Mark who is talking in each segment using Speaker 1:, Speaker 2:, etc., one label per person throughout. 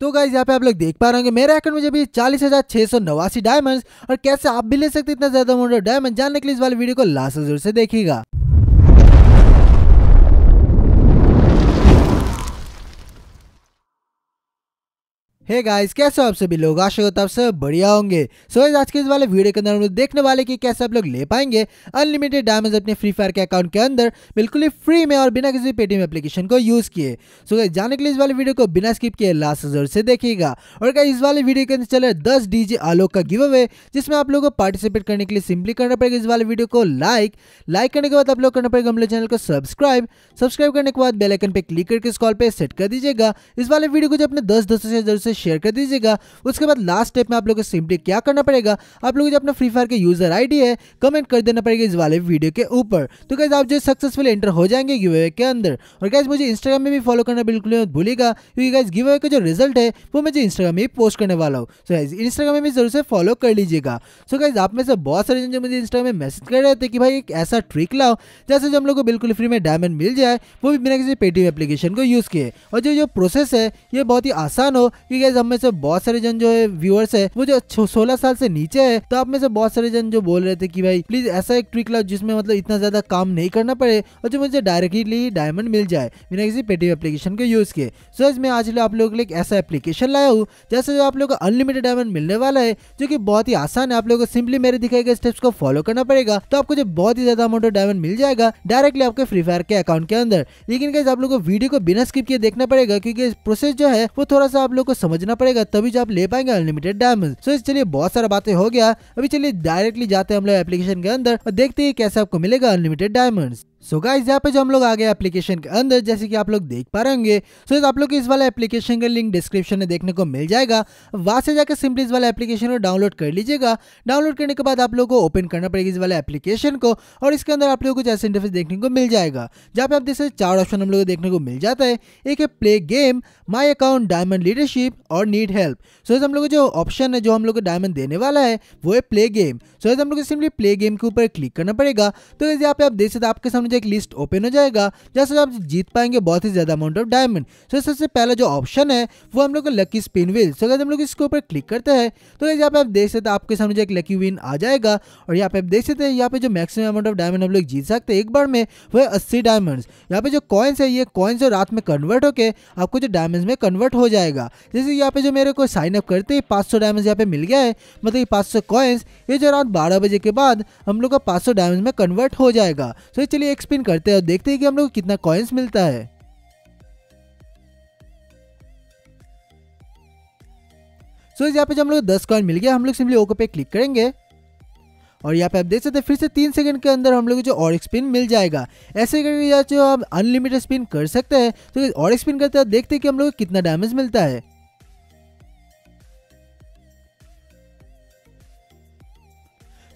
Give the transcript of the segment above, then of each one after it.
Speaker 1: तो गाइज यहाँ पे आप लोग देख पा रहे होंगे मेरे अकाउंट में जब चालीस हजार छह सौ नवासी डायमंड और कैसे आप भी ले सकते इतना ज्यादा डायमंड जानने के लिए इस वाले वीडियो को लास्ट जरूर से देखिएगा हे गाइस कैसे हो आप सभी लोग आशा करता आप सब बढ़िया होंगे सो so, आज के इस वाले वीडियो के अंदर हम लोग देखने वाले कि कैसे आप लोग ले पाएंगे अनलिमिटेड डायमंड अपने फ्री फायर के अकाउंट के अंदर बिल्कुल ही फ्री में और बिना किसी पेटीएम एप्लीकेशन को यूज किए सो so, जाने के लिए इस वाले वीडियो को बिना स्किप किए लास्ट जोर से देखिएगा और क्या इस वाले वीडियो के अंदर चले दस डी आलोक का गिव अवे जिसमें आप लोग को पार्टिसिपेट करने के लिए सिंपली करना पड़ेगा इस वाले वीडियो को लाइक लाइक करने के बाद आप लोग करना पड़ेगा हम लोग चैनल को सब्सक्राइब सब्सक्राइब करने के बाद बेलाइकन पर क्लिक करके इस कॉल पर सेट कर दीजिएगा इस वाले वीडियो को जो अपने दस दोस्तों से जरूर से शेयर कर दीजिएगा उसके बाद लास्ट स्टेप में आप लोगों को सिंपली क्या करना पड़ेगा आप लोग जो अपना फ्री फायर के यूजर आईडी है कमेंट कर देना पड़ेगा इस वाले वीडियो के ऊपर तो कैसे आप जो सक्सेसफुल एंटर हो जाएंगे गिव अवे के अंदर और कैसे मुझे इंस्टाग्राम में भी फॉलो करना बिल्कुल नहीं भूलिएगा क्योंकि कैसे गिव अवे का जो रिजल्ट है वो मैं जो इंस्टाग्राम में पोस्ट करने वाला हूँ सो कैसे इंस्टाग्राम में भी जरूर से फॉलो कर लीजिएगा सो कैसे आप में से बहुत सारे जो मुझे इंस्टाग्राम में मैसेज कर रहे थे कि भाई एक ऐसा ट्रिक लाओ जैसे जो हम लोग को बिल्कुल फ्री में डायमंड मिल जाए वो भी बिना किसी पेटीएम एप्लीकेशन को यूज़ किए और जो जो प्रोसेस है ये बहुत ही आसान हो कि गाइज हम में से बहुत सारे जन जो है व्यूअर्स है वो जो सोलह साल से नीचे है तो आप में से बहुत सारे जन जो बोल रहे थे कि भाई प्लीज ऐसा एक ट्रिक लाओ जिसमें मतलब इतना ज्यादा काम नहीं करना पड़े और जो मुझे डायरेक्टली डायमंड मिल जाए बिना किसी पेटीएम एप्लीकेशन को यूज किए सो आज मैं आज आप लोगों के लिए एक ऐसा एप्लीकेशन लाया हूँ जैसे जो आप लोग को अनलिमिटेड डायमंड मिलने वाला है जो की बहुत ही आसान है आप लोगों को सिंपली मेरे दिखाए गए स्टेप्स को फॉलो करना पड़ेगा तो आपको जो बहुत ही ज्यादा अमाउंट ऑफ डायमंड मिल जाएगा डायरेक्टली आपके फ्री फायर के अकाउंट के अंदर लेकिन आप लोग को वीडियो को बिना स्किप किए देखना पड़ेगा क्योंकि प्रोसेस जो है वो थोड़ा सा आप लोग को समझ समझना पड़ेगा तभी जो आप ले पाएंगे अनलिमिटेड डायमंड सो चलिए बहुत सारा बातें हो गया अभी चलिए डायरेक्टली जाते हैं हम लोग एप्लीकेशन के अंदर और देखते हैं कैसे आपको मिलेगा unlimited diamond so so guys यहाँ पे जो हम लोग आ गए एप्लीकेशन के अंदर जैसे कि आप लोग देख पा रहे होंगे सो so आप लोग इस वाला एप्लीकेशन का लिंक डिस्क्रिप्शन में देखने को मिल जाएगा वहाँ से जाकर सिंपली इस वाला एप्लीकेशन को डाउनलोड कर लीजिएगा डाउनलोड करने के बाद आप लोगों को ओपन करना पड़ेगा इस वाला एप्लीकेशन को और इसके अंदर आप लोग को जैसे इंटरफेस देखने को मिल जाएगा जहाँ पे आप जैसे चार ऑप्शन हम लोग को देखने को मिल जाता है एक है play game my account diamond leadership और नीड हेल्प सो हम लोग जो ऑप्शन है जो हम लोग को डायमंड देने वाला है वो है प्ले गेम सो हम लोग सिंपली प्ले गेम के ऊपर क्लिक करना पड़ेगा तो यहाँ पे आप देख सकते आपके सामने एक लिस्ट ओपन हो जाएगा जैसे आप जीत पाएंगे बहुत ही ज़्यादा अमाउंट ऑफ डायमंड सो सबसे पहला जो ऑप्शन है वो हम लोग का लकी स्पिन विल सो अगर हम लोग इसके ऊपर क्लिक करते हैं तो यहाँ पे आप देख सकते हैं आपके सामने जो एक लकी विन आ जाएगा और यहाँ पे आप देख सकते हैं यहाँ पे जो मैक्सिमम अमाउंट ऑफ डायमंड हम लोग जीत सकते हैं एक बार में वो है अस्सी डायमंड यहाँ पे जो कॉइन्स है ये कॉइन्स और रात में कन्वर्ट होकर आपको जो डायमंड में कन्वर्ट हो जाएगा जैसे यहाँ पे जो मेरे को साइन अप करते ही पाँच सौ डायमंड यहाँ पे मिल गया है मतलब पाँच सौ कॉइन्स ये जो रात बारह बजे के बाद हम लोग का पाँच सौ डायमंड में कन्वर्ट हो जाएगा तो चलिए एक स्पिन करते हैं और देखते हैं कि हम लोग कितना कॉइन्स मिलता है सो so, यहाँ पे जब हम लोग दस कॉइन मिल गया हम लोग सिंपली ओके पे क्लिक करेंगे और यहाँ पे आप देख सकते हैं फिर से तीन सेकंड के अंदर हम लोग जो और स्पिन मिल जाएगा ऐसे करके जो आप अनलिमिटेड स्पिन कर सकते हैं तो और स्पिन करते हैं देखते हैं कि हम लोग कितना डैमेज मिलता है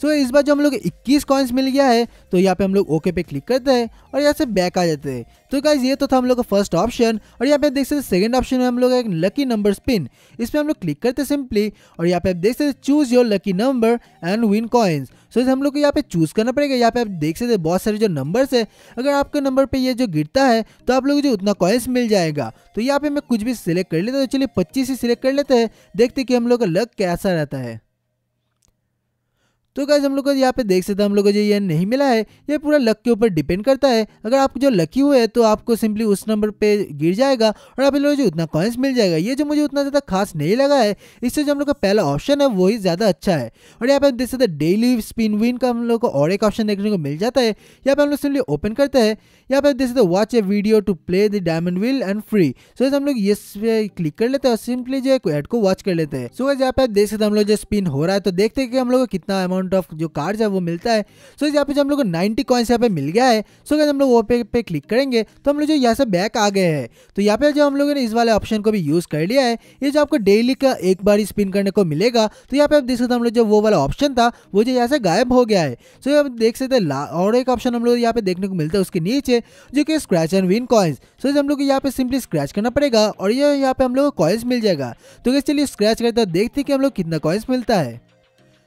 Speaker 1: सो so, इस बार जो हम लोग 21 कॉइन्स मिल गया है तो यहाँ पे हम लोग ओके पे क्लिक करते हैं और यहाँ से बैक आ जाते हैं तो गाइज ये तो था हम लोग का फर्स्ट ऑप्शन और यहाँ पे देख सकते सेकंड ऑप्शन में हम लोग एक लकी नंबर स्पिन इस पर हम लोग क्लिक करते सिंपली और यहाँ पे आप देख सकते choose your lucky number and win coins so इस हम लोग को यहाँ पे चूज करना पड़ेगा यहाँ पे आप देख सकते बहुत सारे जो नंबर्स है अगर आपके नंबर पे ये जो गिरता है तो आप लोग जो उतना कॉइन्स मिल जाएगा तो यहाँ पे मैं कुछ भी सिलेक्ट कर लेता हूँ तो चलिए पच्चीस ही सिलेक्ट कर लेते हैं देखते कि हम लोग का लक कैसा रहता है तो गाइज हम लोग को यहाँ पे देख सकते हैं हम लोग को जो ये नहीं मिला है ये पूरा लक के ऊपर डिपेंड करता है अगर आप जो लकी हुए हैं तो आपको सिंपली उस नंबर पे गिर जाएगा और आप लोग जो उतना कॉइन्स मिल जाएगा ये जो मुझे उतना ज़्यादा खास नहीं लगा है इससे जो हम लोग का पहला ऑप्शन है वही ज़्यादा अच्छा है और यहाँ पे हम देख सकते हैं डेली स्पिन विन का हम लोग को और एक ऑप्शन देखने को मिल जाता है यहाँ पर हम लोग सिंपली ओपन करते हैं यहाँ पे हम देख सकते watch a video to play the diamond will and free so हम लोग ये क्लिक कर लेते हैं और सिंपली जो है एड को वॉच कर लेते हैं सो यहाँ पे देख सकते हम लोग जो स्पिन हो रहा है तो देखते हैं कि हम लोग कितना अमाउंट अमाउंट ऑफ जो कार्ड्स है वो मिलता है सो यहाँ पे जो हम लोग को नाइन्टी कॉइन्स यहाँ पे मिल गया है सो अगर हम लोग वो पे पे क्लिक करेंगे तो हम लोग जो यहाँ से बैक आ गए हैं तो यहाँ पे जो हम लोगों ने इस वाले ऑप्शन को भी यूज़ कर लिया है ये जो आपको डेली का एक बार ही स्पिन करने को मिलेगा तो यहाँ पे आप देख सकते हम लोग जो वो वाला ऑप्शन था वो जो यहाँ से गायब हो गया है सो so, आप देख सकते और एक ऑप्शन हम लोग यहाँ पे देखने को मिलता है उसके नीचे जो कि scratch and win coins so हम लोग को यहाँ पे सिंपली स्क्रैच करना पड़ेगा और ये यहाँ पे हम लोग को कॉइन्स मिल जाएगा तो चलिए स्क्रैच करते देखते हैं कि हम लोग कितना कॉइन्स मिलता है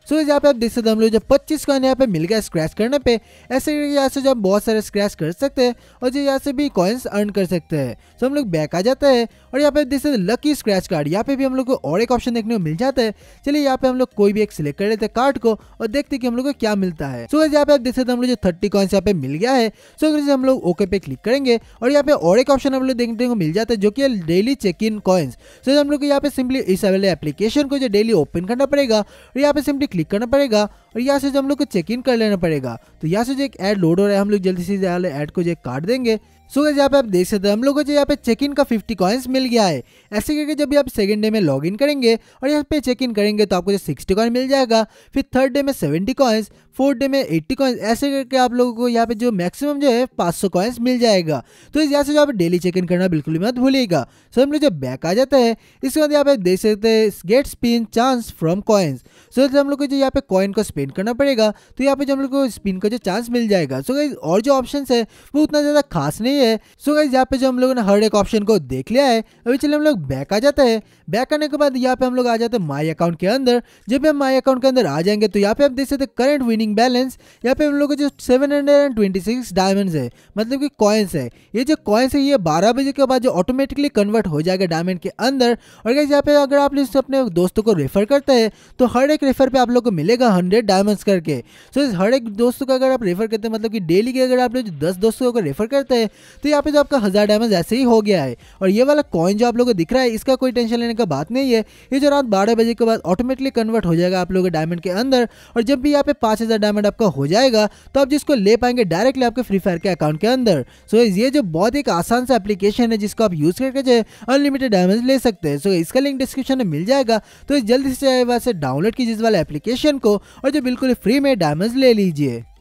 Speaker 1: सो यहाँ पे आप देख सकते हम लोग जब पच्चीस कॉइन यहाँ पे मिल गया स्क्रैच करने पे ऐसे यहाँ से जब बहुत सारे स्क्रैच कर सकते हैं और जो यहाँ से भी कॉइन्स अर्न कर सकते हैं सो हम लोग बैक आ जाते हैं और यहाँ पे देख सकते लकी स्क्रैच कार्ड यहाँ पे भी हम लोग को और एक ऑप्शन देखने को मिल जाता है चलिए यहाँ पे हम लोग कोई भी एक सिलेक्ट कर लेते हैं कार्ड को और देखते कि हम लोग को क्या मिलता है सो यहाँ पे आप देख सकते हम लोग जो थर्टी कॉइन्स यहाँ पे मिल गया है सो अगर हम लोग ओके पे क्लिक करेंगे और यहाँ पे और एक ऑप्शन हम लोग देखने को मिल जाता है जो कि daily check in coins so हम लोग को यहाँ पे सिंपली इस एप्लीकेशन को जो डेली ओपन करना पड़ेगा और यहाँ पे सिंपली क्लिक करना पड़ेगा और यहाँ से जो हम लोग को चेक इन कर लेना पड़ेगा तो यहाँ से जो एक ऐड लोड हो रहा है हम लोग जल्दी से ऐड को जो काट देंगे सो गाइस यहाँ पे आप देख सकते हैं हम लोगों को यहाँ पे चेक इन का 50 कॉइन्स मिल गया है ऐसे करके जब भी आप सेकंड डे में लॉग इन करेंगे और यहाँ पे चेक इन करेंगे तो आपको जो 60 कॉइन मिल जाएगा फिर थर्ड डे में 70 कॉइन्स फोर्थ डे में 80 कॉइन्स ऐसे करके आप लोगों को यहाँ पे जो मैक्सिमम जो है पाँच सौ कॉइन्स मिल जाएगा तो इस यहाँ से जो आप डेली चेक इन करना बिल्कुल मत भूलिएगा सो हम लोग जब बैक आ जाता है इसके बाद यहाँ पे देख सकते हैं get spin chance from coins so हम लोग को जो यहाँ पे कॉइन को स्पेंड करना पड़ेगा तो यहाँ पे जो हम लोग को स्पिन का जो चांस मिल जाएगा सो और जो ऑप्शन है वो उतना ज़्यादा खास नहीं सही है सो गाइस यहाँ पे जो हम लोगों ने हर एक ऑप्शन को देख लिया है अभी चलिए हम लोग बैक आ जाते हैं बैक आने के बाद यहाँ पे हम लोग आ जाते हैं माई अकाउंट के अंदर जब हम माई अकाउंट के अंदर आ जाएंगे तो यहाँ पे आप देख सकते करंट विनिंग बैलेंस यहाँ पे हम लोग जो seven hundred and twenty six diamond है मतलब कि कॉइन्स है ये जो कॉइन्स है ये बारह बजे के बाद जो ऑटोमेटिकली कन्वर्ट हो जाएगा डायमंड के अंदर और गाइज यहाँ पे अगर आप अपने दोस्तों को रेफर करते हैं तो हर एक रेफर पे आप लोग को मिलेगा हंड्रेड डायमंड करके सो हर एक दोस्तों का अगर आप रेफर करते हैं मतलब कि डेली के अगर आप लोग दस दोस्तों को रेफर करते हैं तो यहाँ पे जो आपका हज़ार डैमेज ऐसे ही हो गया है और ये वाला कॉइन जो आप लोगों को दिख रहा है इसका कोई टेंशन लेने का बात नहीं है ये जो रात बारह बजे के बाद ऑटोमेटिकली कन्वर्ट हो जाएगा आप लोगों के डायमंड के अंदर और जब भी यहाँ पे पाँच डायमंड आपका हो जाएगा तो आप जिसको ले पाएंगे डायरेक्टली आपके फ्री फायर के अकाउंट के अंदर सो ये जो बहुत एक आसान सा एप्लीकेशन है जिसको आप यूज़ करके जो अनलिमिटेड डायमंड ले सकते हैं सो इसका लिंक डिस्क्रिप्शन में मिल जाएगा तो जल्दी से से डाउनलोड कीजिए इस वाले एप्लीकेशन को और जो बिल्कुल फ्री में डायमंड ले लीजिए